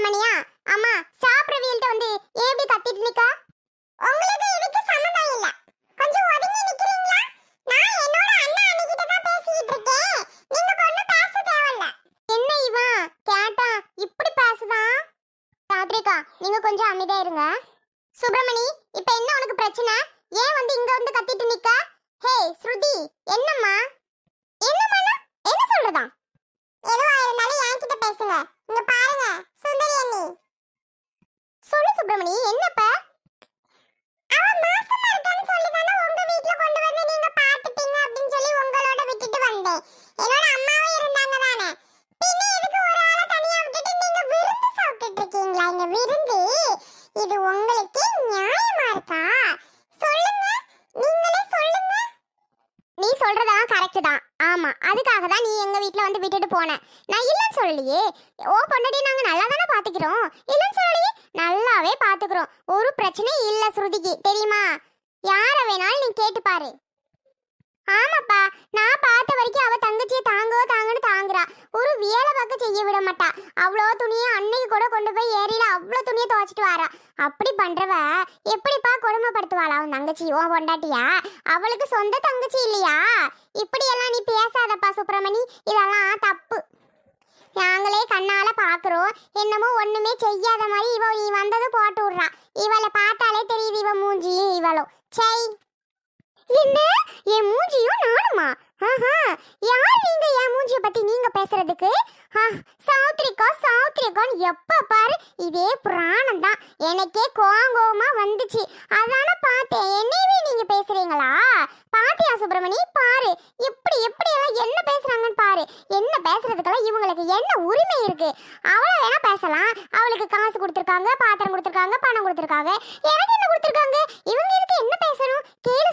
சுப்பிரமணியா அம்மா சாப்பிடுவீல்ட்ட வந்து ஏபி கட்டிட்டு நிக்க உங்களுக்கு எனக்கு சம்மதம் இல்ல கொஞ்சம் ஒதுங்கி நிக்கிறீங்களா நான் என்னோட அண்ணா அண்ணிகிட்ட தான் பேசிட்டு இருக்கேன் நீங்க கொண்டு பேச தேவையில்ல என்ன இவா கேட்டா இப்படி பேசுதா ராத்ரிகா நீங்க கொஞ்சம் அமைதியா இருங்க சுப்பிரமணி இப்ப என்ன உனக்கு பிரச்சனை ஏன் வந்து இங்க வந்து கட்டிட்டு நிக்க ஹே ஸ்ருதி என்னம்மா என்னம்மா என்ன சொல்றதா எதுவா இருந்தாலும் என்கிட்ட பேசுங்க இங்க பாருங்க சுந்தரி அண்ணி சொல்லு சுப்பிரமணி என்னப்ப அவ மாசமா இருக்கான்னு சொல்லி தானே உங்க வீட்டுல கொண்டு வந்து நீங்க பாத்துப்பீங்க அப்படின்னு சொல்லி உங்களோட விட்டுட்டு பிரச்சனை இல்ல ஸ்ருதிக்கு தெரியுமா யார வேணாலும் நீ கேட்டு பாரு ஆமாப்பா நான் பார்த்த வரைக்கும் அவ தங்கச்சியை தாங்கோ தாங்கன்னு தாங்குறா ஒரு வேலை பார்க்க செய்ய விட மாட்டா அவ்வளோ துணியை அன்னைக்கு கூட கொண்டு போய் ஏரியில அவ்வளோ துணியை துவைச்சிட்டு வாரா அப்படி பண்றவ எப்படிப்பா கொடுமைப்படுத்துவாளா அவன் தங்கச்சி ஓ பொண்டாட்டியா அவளுக்கு சொந்த தங்கச்சி இல்லையா இப்படியெல்லாம் நீ பேசாதப்பா சுப்பிரமணி இதெல்லாம் தப்பு நாங்களே கண்ணால பாக்குறோம் என்னமோ ஒண்ணுமே செய்யாத மாதிரி இவ நீ வந்தது போட்டு விடுறா இவளை பார்த்தாலே தெரியுது இவ மூஞ்சியும் இவளோ செய் என்ன என் மூஞ்சியும் நானுமா ஆஹா யார் நீங்க என் மூஞ்சிய பத்தி நீங்க பேசுறதுக்கு சாவுத்ரிக்கா சாவுத்ரிக்கான்னு எப்ப பாரு இதே புராணம் தான் எனக்கே கோங்கோமா வந்துச்சு அதான பார்த்தேன் என்னையவே நீங்க பேசுறீங்களா பாத்தியா சுப்பிரமணி பாரு எப்படி எப்படி எல்லாம் என்ன பேசுறாங்கன்னு பாரு என்ன பேசுறதுக்கெல்லாம் இவங்களுக்கு என்ன உரிமை இருக்கு அவளை வேணா பேசலாம் அவளுக்கு காசு கொடுத்துருக்காங்க பாத்திரம் கொடுத்துருக்காங்க பணம் கொடுத்துருக்காங்க எனக்கு என்ன கொடுத்துருக்காங்க இவங்க இருக்கு என்ன பேசணும் கேளு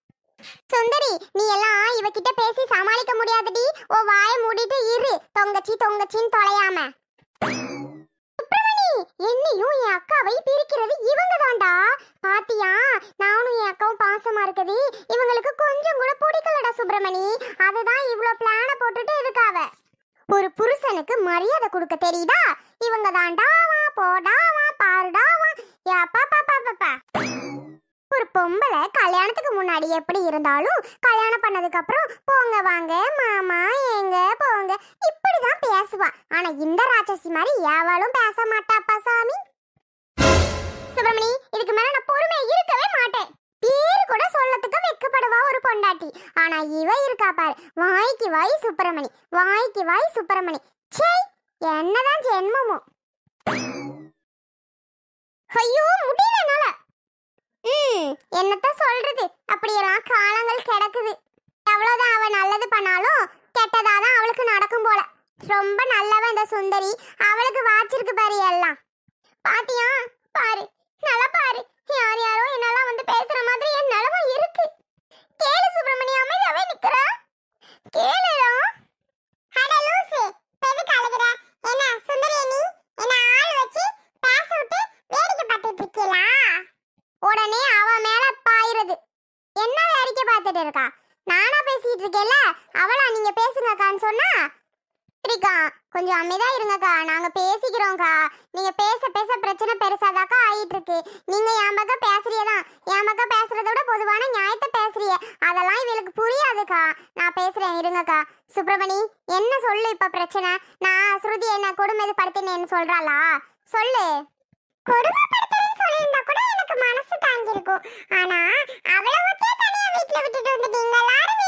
சுந்தரி நீ எல்லாம் இவகிட்ட பேசி சமாளிக்க முடியாதடி ஓ வாய மூடிட்டு இரு தொங்கச்சி தொங்கச்சின்னு தொலையாம என்னையும் என் அக்காவை பிரிக்கிறது இவங்க தான்டா பாத்தியா நானும் என் அக்காவும் பாசமா இருக்குது இவங்களுக்கு கொஞ்சம் கூட பிடிக்கலடா சுப்பிரமணி அதுதான் இவ்வளவு பிளான போட்டுட்டு இருக்காவ ஒரு புருஷனுக்கு மரியாதை கொடுக்க தெரியுதா இவங்க வா போடாவா பாருடாவா ஏப்பா பாப்பா பாப்பா ஒரு பொம்பளை கல்யாணத்துக்கு முன்னாடி எப்படி இருந்தாலும் கல்யாணம் பண்ணதுக்கு அப்புறம் போங்க வாங்க மாமா ஏங்க போங்க இப்படிதான் பேசுவா ஆனா இந்த ராட்சசி மாதிரி எவளும் பேச மாட்டாப்பா சாமி சுப்பிரமணி இதுக்கு மேல நான் பொறுமையா இருக்கவே மாட்டேன் பேரு கூட சொல்லத்துக்கு வெக்கப்படுவா ஒரு பொண்டாட்டி ஆனா இவ இருக்கா பாரு வாய்க்கு வாய் சுப்பிரமணி வாய்க்கு வாய் சுப்பிரமணி சே என்னதான் ஜென்மமோ ஐயோ முடியல என்னத்த சொல்றது அப்படியெல்லாம் காலங்கள் கிடக்குது எவ்வளவுதான் அவன் நல்லது பண்ணாலும் கெட்டதாதான் அவளுக்கு நடக்கும் போல ரொம்ப நல்லவன் இந்த சுந்தரி அவளுக்கு வாச்சிருக்கு பாரு எல்லாம் பாத்தியா பாரு நல்லா பாரு யார் யாரோ என்னெல்லாம் வந்து பேசுற மாதிரி என் நிலவும் இருக்கு கேளு சுப்பிரமணியம் அமைதியாவே நிக்கிறா கேளு அமைதியா இருங்கக்கா நாங்க பேசிக்கிறோம்க்கா நீங்க பேச பேச பிரச்சனை பெருசாதாக்கா ஆயிட்டு இருக்கு நீங்க என் பக்கம் பேசுறியதான் என் பக்கம் பேசுறத விட பொதுவான நியாயத்தை பேசுறிய அதெல்லாம் இவளுக்கு புரியாதுக்கா நான் பேசுறேன் இருங்கக்கா சுப்பிரமணி என்ன சொல்லு இப்ப பிரச்சனை நான் ஸ்ருதி என்ன கொடுமைது படுத்தினேன்னு சொல்றாளா சொல்லு கொடுமைப்படுத்துறேன்னு சொல்லியிருந்தா கூட எனக்கு மனசு தாங்கியிருக்கும் ஆனா அவ்வளவு தனியா வீட்டுல விட்டுட்டு வந்துட்டீங்க எல்லாரும்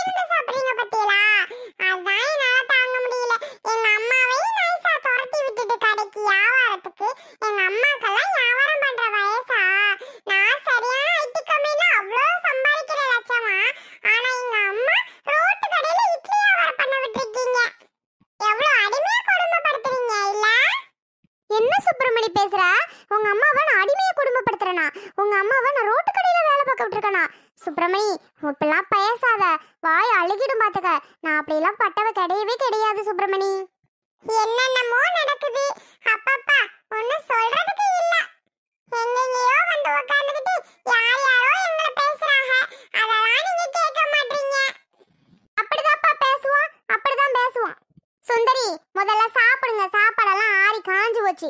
சுப்பிரமணி பேசுறேன் உங்க அம்மாவை நான் அடிமையை குடும்பப்படுத்துறேனா உங்க அம்மாவை நான் ரோட்டு கடையில வேலை பார்க்க விட்டுருக்கேனா சுப்பிரமணி இப்பெல்லாம் பேசாத வாய் அழுகிடும் பாத்துக்க நான் அப்படி எல்லாம் பட்டவ கிடையவே கிடையாது சுப்பிரமணி என்னென்னமோ நடக்குது அப்பப்பா ஒண்ணு சொல்றதுக்கு இல்ல எங்கெங்கயோ வந்து உட்கார்ந்துகிட்டு யார் யாரோ எங்களை பேசுறாங்க அதெல்லாம் நீங்க கேட்க மாட்டீங்க அப்படிதான்ப்பா பேசுவோம் அப்படிதான் பேசுவோம் சுந்தரி முதல்ல சாப்பிடுங்க சாப்பாடெல்லாம் ஆறி காஞ்சு போச்சு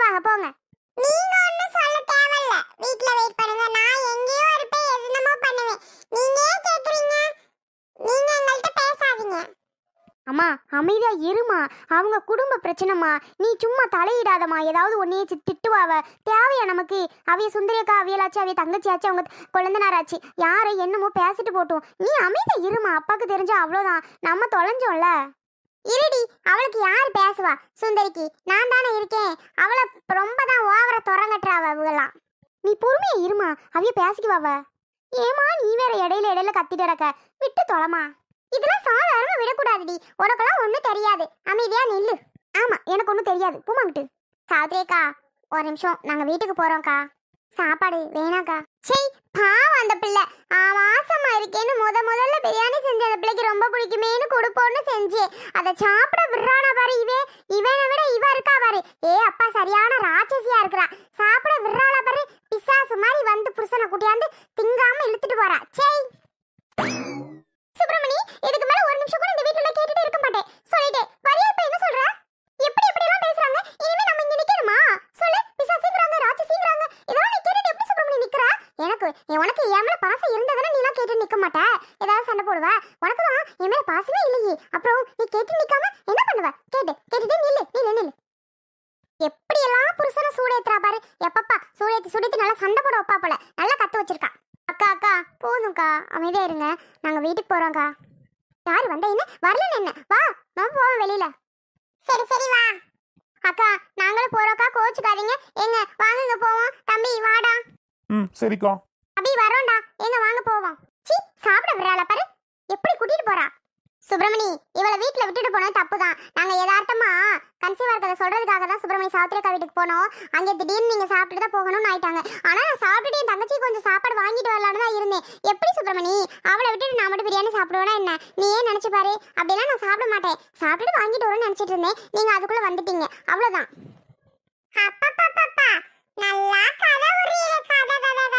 அம்மா அமைதியா இருமா அவங்க குடும்ப பிரச்சனைமா நீ சும்மா தலையிடாதம்மா ஏதாவது ஒன்னையே திட்டுவாவ தேவையா நமக்கு அவைய சுந்தரியக்கா அவியலாச்சு அவைய தங்கச்சியாச்சு அவங்க குழந்தனாராச்சு யாரு என்னமோ பேசிட்டு போட்டோம் நீ அமைதியா இருமா அப்பாவுக்கு தெரிஞ்சா அவ்வளோதான் நம்ம தொலைஞ்சோம்ல இருடி அவளுக்கு யார் பேசுவா சுந்தரிக்கு நான் தானே இருக்கேன் அவளை ரொம்ப தான் ஓவர துறங்கட்டுறாவ அவங்களாம் நீ பொறுமையா இருமா அவைய பேசிக்குவாவ ஏமா நீ வேற இடையில இடையில கத்திட்டு கிடக்க விட்டு தொலைமா இதெல்லாம் சாதாரணமா விடக்கூடாதுடி உனக்கெல்லாம் ஒன்றும் தெரியாது அமைதியா நில்லு ஆமா எனக்கு ஒன்றும் தெரியாது விட்டு சாவித்ரேக்கா ஒரு நிமிஷம் நாங்க வீட்டுக்கு போறோம்க்கா சாப்பாடு வேணாக்கா செய் பாவம் அந்த பிள்ளை ஆமாசமா இருக்கேன்னு முத முதல்ல பிரியாணி செஞ்சு அந்த பிள்ளைக்கு ரொம்ப பிடிக்குமேனு கொடுப்போம்னு செஞ்சு அதை சாப்பிட விடுறானா பாரு இவே இவனை விட இவ இருக்கா பாரு ஏ அப்பா சரியான ராட்சசியா இருக்கிறா சாப்பிட விடுறாளா பாரு பிசாசு மாதிரி வந்து புருஷனை கூட்டியாந்து திங்காம இழுத்துட்டு போறா செய் சுப்பிரமணி இதுக்கு மேல ஒரு நிமிஷம் கூட இந்த வீட்டுல கேட்டுட்டே இருக்க மாட்டேன் சொல்லிட்டு பரியல் போகணும்க்கா அமைதியா இருங்க நாங்க வீட்டுக்கு போறோம்க்கா யார் வந்தா என்ன வரல என்ன வா நான் போவோம் வெளியில சரி சரி வா அக்கா நாங்களும் போறோம்க்கா கோச்சுக்காதீங்க எங்க வாங்க போவோம் தம்பி வாடா ம் சரிக்கா அபி வரோம்டா எங்க வாங்க போவோம் சி சாப்பிட விடுறாள பாரு எப்படி கூட்டிட்டு போறா சுப்பிரமணி இவளை வீட்டுல விட்டுட்டு போனது தப்புதான் நாங்க யதார்த்தமா கடைசி வார்த்தை சொல்றதுக்காக தான் சுப்பிரமணிய சாத்திரிக்கா வீட்டுக்கு போனோம் அங்கே திடீர்னு நீங்க சாப்பிட்டு தான் போகணும்னு ஆயிட்டாங்க ஆனா நான் சாப்பிட்டுட்டு என் தங்கச்சி கொஞ்சம் சாப்பாடு வாங்கிட்டு வரலான்னு தான் இருந்தேன் எப்படி சுப்பிரமணி அவளை விட்டுட்டு நான் மட்டும் பிரியாணி சாப்பிடுவேனா என்ன நீ ஏன் நினைச்சு பாரு அப்படிலாம் நான் சாப்பிட மாட்டேன் சாப்பிட்டுட்டு வாங்கிட்டு வரணும்னு நினைச்சிட்டு இருந்தேன் நீங்க அதுக்குள்ள வந்துட்டீங்க அவ்வளவுதான் நல்லா கதை ஒரு கதை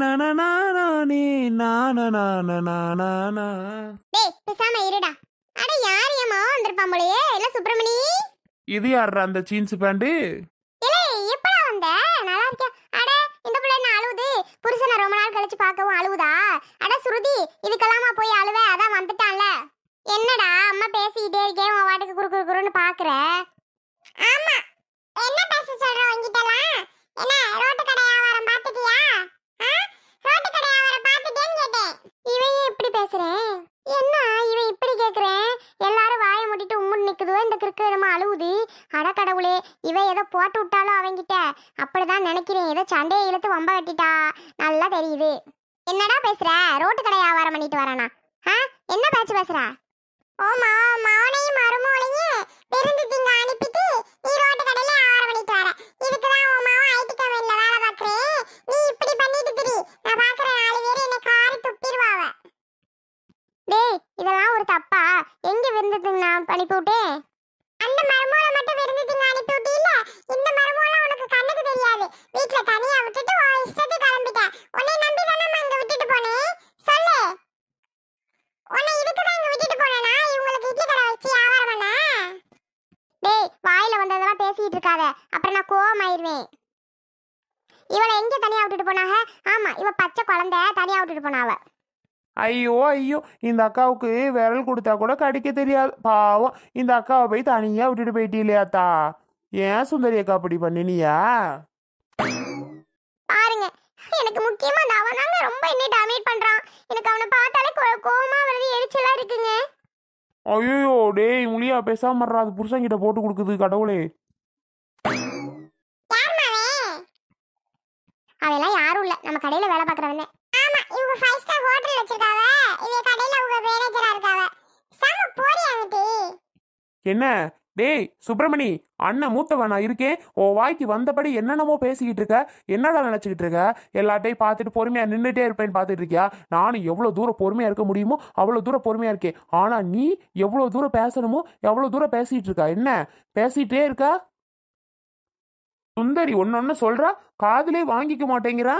நானே நானா நானே நானா நானா டேய் பேசாம இருடா அட யார் ஏமா வந்திருப்பான் போலயே சுப்பிரமணி இது யாரா அந்த ஜீன்ஸ் பேண்ட் ஏலே எப்படா வந்த நல்லா இருக்க அட இந்த புள்ள என்ன புருஷனை ரொம்ப நாள் கழிச்சு பார்க்கவும் அழுவுதா அட சுருதி இதுக்கெல்லாமா போய் அழுவ அதான் வந்துட்டான்ல என்னடா அம்மா பேசிக்கிட்டே இருக்கேன் உன் வாட்டுக்கு குறுக்குறுன்னு பாக்குற ஏதோ சண்டையை இழுத்து வம்ப கட்டிட்டா நல்லா தெரியுது என்னடா பேசுற ரோட்டு கடை வியாபாரம் பண்ணிட்டு வரானா ஆ என்ன பேச்சு பேசுற ஓமா மாவனையும் மருமோனையும் அனுப்பிட்டு நீ ரோட்டு கடையில வியாபாரம் பண்ணிட்டு வர இதுக்கு தான் ஓமாவும் ஐடி கம்பெனில வேலை பார்க்குறேன் நீ இப்படி பண்ணிட்டு திரி நான் பார்க்குற நாலு பேர் என்ன காரி துப்பிடுவாவ டேய் இதெல்லாம் ஒரு தப்பா எங்க விருந்துக்கு நான் அனுப்பி அந்த மருமோளை மட்டும் வீட்ல தனியா விட்டுட்டு உன் இஷ்டத்துக்கு கிளம்பிட்ட உன்னை நம்பி தானே இங்க விட்டுட்டு போனேன் சொல்லு உன்னை இதுக்கு தான் இங்க விட்டுட்டு போனேனா இவங்களுக்கு இட்லி கடை வச்சு வியாபாரம் பண்ண டேய் வாயில வந்ததெல்லாம் பேசிட்டு இருக்காத அப்புறம் நான் கோவம் ஆயிருவேன் இவளை எங்க தனியா விட்டுட்டு போனாங்க ஆமா இவ பச்சை குழந்தை தனியா விட்டுட்டு போனாவ ஐயோ ஐயோ இந்த அக்காவுக்கு விரல் கொடுத்தா கூட கடிக்க தெரியாது பாவம் இந்த அக்காவை போய் தனியாக விட்டுட்டு அத்தா ஏன் சுந்தரி அக்கா அப்படி பண்ணினியா பாருங்க எனக்கு முக்கியமா அந்த அவனாங்க ரொம்ப என்னை டாமினேட் பண்றான் எனக்கு அவனை பார்த்தாலே கோவமா வருது எரிச்சலா இருக்குங்க ஐயோ டேய் முலியா பேசாம அது புருஷன் கிட்ட போட்டு கொடுக்குது கடவுளே அவெல்லாம் யாரும் இல்ல நம்ம கடையில வேலை பாக்குறவனே ஆமா இவங்க ஃபைவ் ஸ்டார் ஹோட்டல் வச்சிருக்காவ இவ கடையில அவங்க மேனேஜரா இருக்காவ சம போறியாங்கடி என்ன டேய் சுப்பிரமணி அண்ணன் மூத்தவன் நான் இருக்கேன் ஓ வாய்க்கு வந்தபடி என்னென்னமோ பேசிக்கிட்டு இருக்க என்னடா நினச்சிக்கிட்டு இருக்க எல்லாத்தையும் பார்த்துட்டு பொறுமையாக நின்றுட்டே இருப்பேன்னு பார்த்துட்டு இருக்கியா நானும் எவ்வளோ தூரம் பொறுமையாக இருக்க முடியுமோ அவ்வளோ தூரம் பொறுமையாக இருக்கேன் ஆனால் நீ எவ்வளோ தூரம் பேசணுமோ எவ்வளோ தூரம் பேசிகிட்டு இருக்கா என்ன பேசிகிட்டே இருக்கா சுந்தரி ஒன்று ஒன்று சொல்கிறா காதலே வாங்கிக்க மாட்டேங்கிறா